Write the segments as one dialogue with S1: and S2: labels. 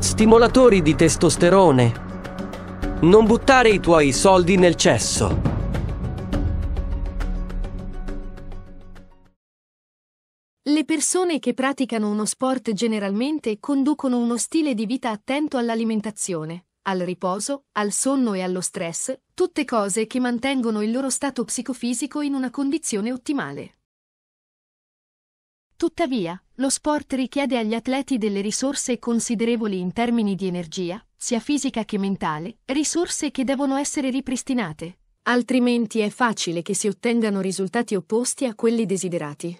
S1: stimolatori di testosterone. Non buttare i tuoi soldi nel cesso. Le persone che praticano uno sport generalmente conducono uno stile di vita attento all'alimentazione, al riposo, al sonno e allo stress, tutte cose che mantengono il loro stato psicofisico in una condizione ottimale. Tuttavia, lo sport richiede agli atleti delle risorse considerevoli in termini di energia, sia fisica che mentale, risorse che devono essere ripristinate. Altrimenti è facile che si ottengano risultati opposti a quelli desiderati.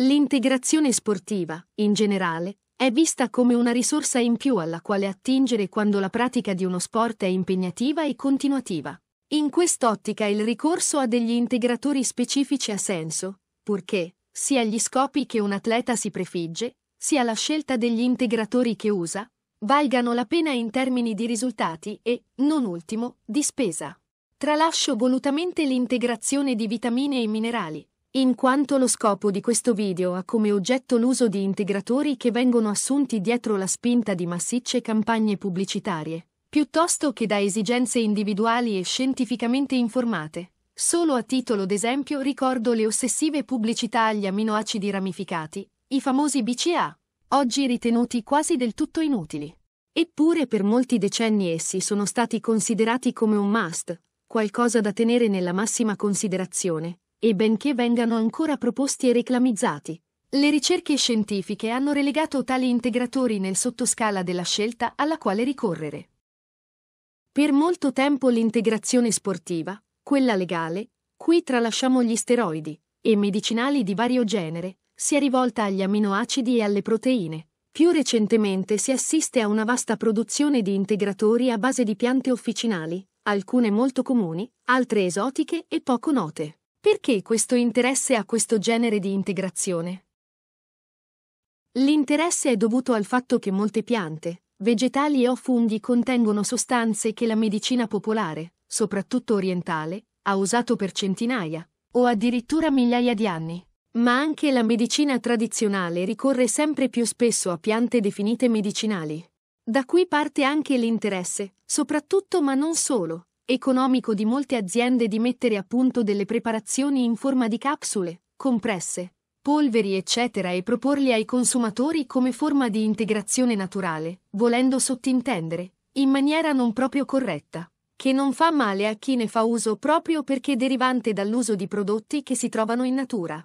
S1: L'integrazione sportiva, in generale, è vista come una risorsa in più alla quale attingere quando la pratica di uno sport è impegnativa e continuativa. In quest'ottica il ricorso a degli integratori specifici ha senso, purché, sia gli scopi che un atleta si prefigge, sia la scelta degli integratori che usa, valgano la pena in termini di risultati e, non ultimo, di spesa. Tralascio volutamente l'integrazione di vitamine e minerali, in quanto lo scopo di questo video ha come oggetto l'uso di integratori che vengono assunti dietro la spinta di massicce campagne pubblicitarie, piuttosto che da esigenze individuali e scientificamente informate. Solo a titolo d'esempio ricordo le ossessive pubblicità agli aminoacidi ramificati, i famosi BCA, oggi ritenuti quasi del tutto inutili. Eppure per molti decenni essi sono stati considerati come un must, qualcosa da tenere nella massima considerazione, e benché vengano ancora proposti e reclamizzati, le ricerche scientifiche hanno relegato tali integratori nel sottoscala della scelta alla quale ricorrere. Per molto tempo l'integrazione sportiva, quella legale, qui tralasciamo gli steroidi e medicinali di vario genere, si è rivolta agli aminoacidi e alle proteine. Più recentemente si assiste a una vasta produzione di integratori a base di piante officinali, alcune molto comuni, altre esotiche e poco note. Perché questo interesse a questo genere di integrazione? L'interesse è dovuto al fatto che molte piante, vegetali o funghi contengono sostanze che la medicina popolare, soprattutto orientale, ha usato per centinaia o addirittura migliaia di anni. Ma anche la medicina tradizionale ricorre sempre più spesso a piante definite medicinali. Da qui parte anche l'interesse, soprattutto ma non solo, economico di molte aziende di mettere a punto delle preparazioni in forma di capsule, compresse, polveri eccetera e proporli ai consumatori come forma di integrazione naturale, volendo sottintendere, in maniera non proprio corretta, che non fa male a chi ne fa uso proprio perché derivante dall'uso di prodotti che si trovano in natura.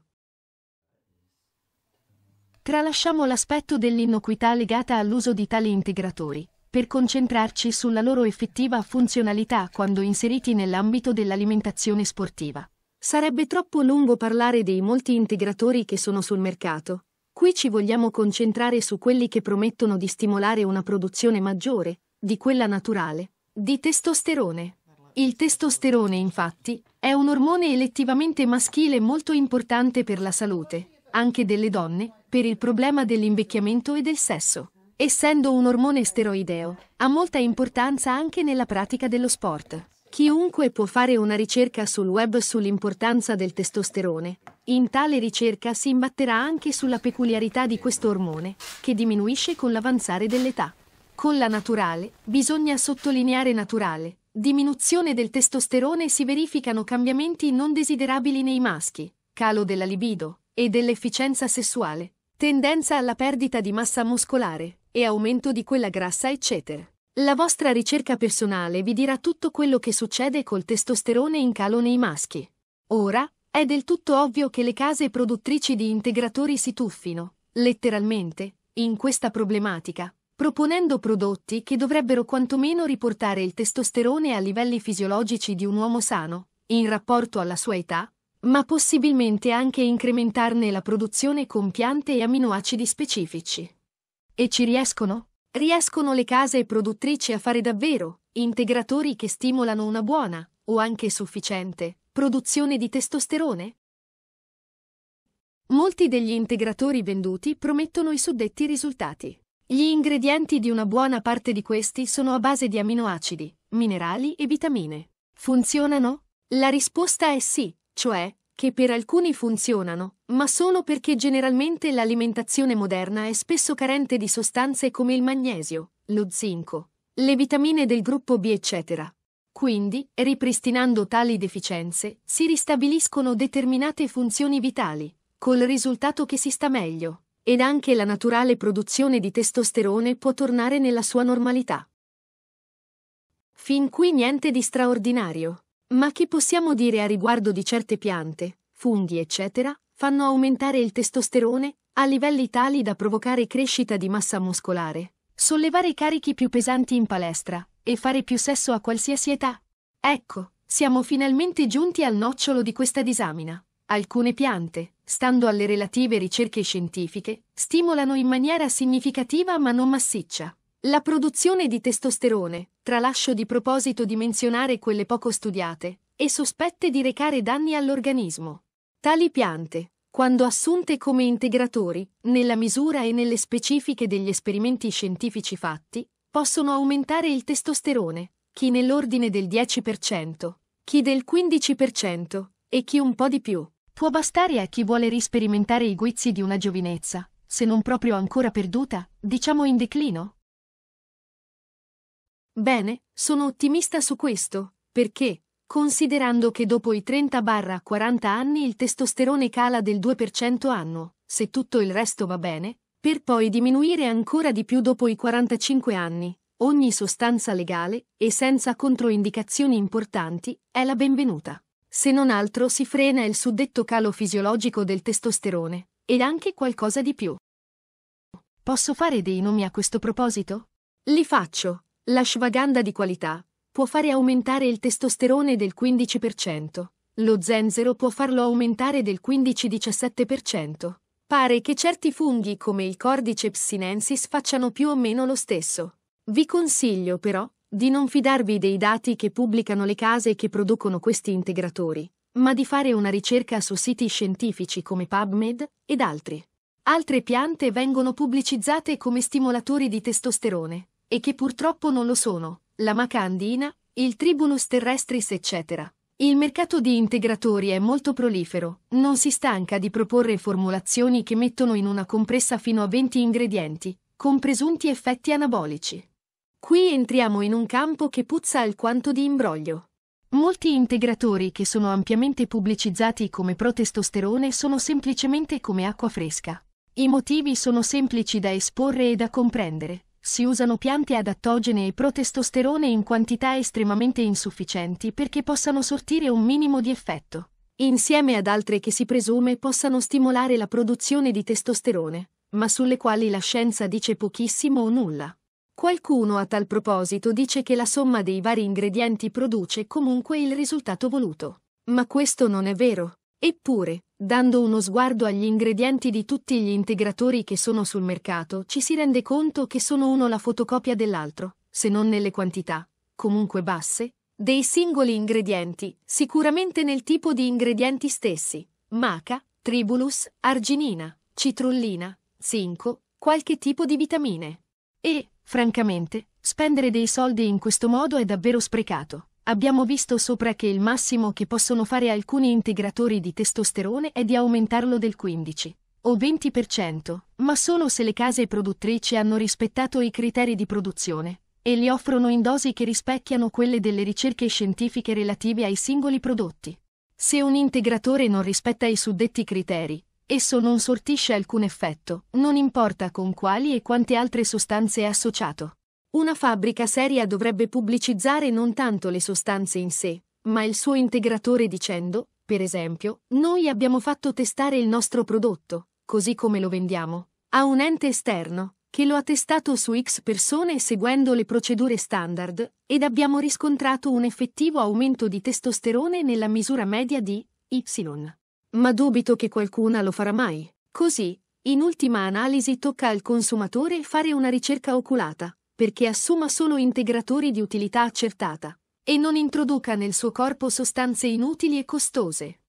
S1: Tralasciamo l'aspetto dell'innocuità legata all'uso di tali integratori, per concentrarci sulla loro effettiva funzionalità quando inseriti nell'ambito dell'alimentazione sportiva. Sarebbe troppo lungo parlare dei molti integratori che sono sul mercato. Qui ci vogliamo concentrare su quelli che promettono di stimolare una produzione maggiore, di quella naturale, di testosterone. Il testosterone, infatti, è un ormone elettivamente maschile molto importante per la salute, anche delle donne, per il problema dell'invecchiamento e del sesso. Essendo un ormone steroideo, ha molta importanza anche nella pratica dello sport. Chiunque può fare una ricerca sul web sull'importanza del testosterone. In tale ricerca si imbatterà anche sulla peculiarità di questo ormone, che diminuisce con l'avanzare dell'età. Con la naturale, bisogna sottolineare naturale, diminuzione del testosterone si verificano cambiamenti non desiderabili nei maschi, calo della libido e dell'efficienza sessuale, tendenza alla perdita di massa muscolare e aumento di quella grassa, eccetera. La vostra ricerca personale vi dirà tutto quello che succede col testosterone in calo nei maschi. Ora, è del tutto ovvio che le case produttrici di integratori si tuffino, letteralmente, in questa problematica, proponendo prodotti che dovrebbero quantomeno riportare il testosterone a livelli fisiologici di un uomo sano, in rapporto alla sua età, ma possibilmente anche incrementarne la produzione con piante e aminoacidi specifici. E ci riescono? Riescono le case produttrici a fare davvero integratori che stimolano una buona, o anche sufficiente, produzione di testosterone? Molti degli integratori venduti promettono i suddetti risultati. Gli ingredienti di una buona parte di questi sono a base di aminoacidi, minerali e vitamine. Funzionano? La risposta è sì, cioè che per alcuni funzionano, ma solo perché generalmente l'alimentazione moderna è spesso carente di sostanze come il magnesio, lo zinco, le vitamine del gruppo B eccetera. Quindi, ripristinando tali deficienze, si ristabiliscono determinate funzioni vitali, col risultato che si sta meglio ed anche la naturale produzione di testosterone può tornare nella sua normalità. Fin qui niente di straordinario. Ma che possiamo dire a riguardo di certe piante, funghi eccetera, fanno aumentare il testosterone a livelli tali da provocare crescita di massa muscolare, sollevare carichi più pesanti in palestra e fare più sesso a qualsiasi età? Ecco, siamo finalmente giunti al nocciolo di questa disamina. Alcune piante, stando alle relative ricerche scientifiche, stimolano in maniera significativa ma non massiccia la produzione di testosterone, tralascio di proposito di menzionare quelle poco studiate, e sospette di recare danni all'organismo. Tali piante, quando assunte come integratori, nella misura e nelle specifiche degli esperimenti scientifici fatti, possono aumentare il testosterone, chi nell'ordine del 10%, chi del 15% e chi un po' di più. Può bastare a chi vuole risperimentare i guizzi di una giovinezza, se non proprio ancora perduta, diciamo in declino. Bene, sono ottimista su questo, perché, considerando che dopo i 30-40 anni il testosterone cala del 2% annuo, se tutto il resto va bene, per poi diminuire ancora di più dopo i 45 anni, ogni sostanza legale, e senza controindicazioni importanti, è la benvenuta se non altro si frena il suddetto calo fisiologico del testosterone, e anche qualcosa di più. Posso fare dei nomi a questo proposito? Li faccio. La shvaganda di qualità può fare aumentare il testosterone del 15%. Lo zenzero può farlo aumentare del 15-17%. Pare che certi funghi come il Cordyceps sinensis facciano più o meno lo stesso. Vi consiglio però di non fidarvi dei dati che pubblicano le case che producono questi integratori, ma di fare una ricerca su siti scientifici come PubMed ed altri. Altre piante vengono pubblicizzate come stimolatori di testosterone, e che purtroppo non lo sono, la maca andina, il tribulus terrestris eccetera. Il mercato di integratori è molto prolifero, non si stanca di proporre formulazioni che mettono in una compressa fino a 20 ingredienti, con presunti effetti anabolici. Qui entriamo in un campo che puzza alquanto di imbroglio. Molti integratori che sono ampiamente pubblicizzati come protestosterone sono semplicemente come acqua fresca. I motivi sono semplici da esporre e da comprendere. Si usano piante adattogene e protestosterone in quantità estremamente insufficienti perché possano sortire un minimo di effetto, insieme ad altre che si presume possano stimolare la produzione di testosterone, ma sulle quali la scienza dice pochissimo o nulla. Qualcuno a tal proposito dice che la somma dei vari ingredienti produce comunque il risultato voluto. Ma questo non è vero. Eppure, dando uno sguardo agli ingredienti di tutti gli integratori che sono sul mercato, ci si rende conto che sono uno la fotocopia dell'altro, se non nelle quantità, comunque basse, dei singoli ingredienti, sicuramente nel tipo di ingredienti stessi, maca, tribulus, arginina, citrullina, zinco, qualche tipo di vitamine. E, Francamente, spendere dei soldi in questo modo è davvero sprecato. Abbiamo visto sopra che il massimo che possono fare alcuni integratori di testosterone è di aumentarlo del 15 o 20%, ma solo se le case produttrici hanno rispettato i criteri di produzione e li offrono in dosi che rispecchiano quelle delle ricerche scientifiche relative ai singoli prodotti. Se un integratore non rispetta i suddetti criteri, esso non sortisce alcun effetto, non importa con quali e quante altre sostanze è associato. Una fabbrica seria dovrebbe pubblicizzare non tanto le sostanze in sé, ma il suo integratore dicendo, per esempio, noi abbiamo fatto testare il nostro prodotto, così come lo vendiamo, a un ente esterno, che lo ha testato su X persone seguendo le procedure standard, ed abbiamo riscontrato un effettivo aumento di testosterone nella misura media di Y. Ma dubito che qualcuna lo farà mai. Così, in ultima analisi tocca al consumatore fare una ricerca oculata, perché assuma solo integratori di utilità accertata e non introduca nel suo corpo sostanze inutili e costose.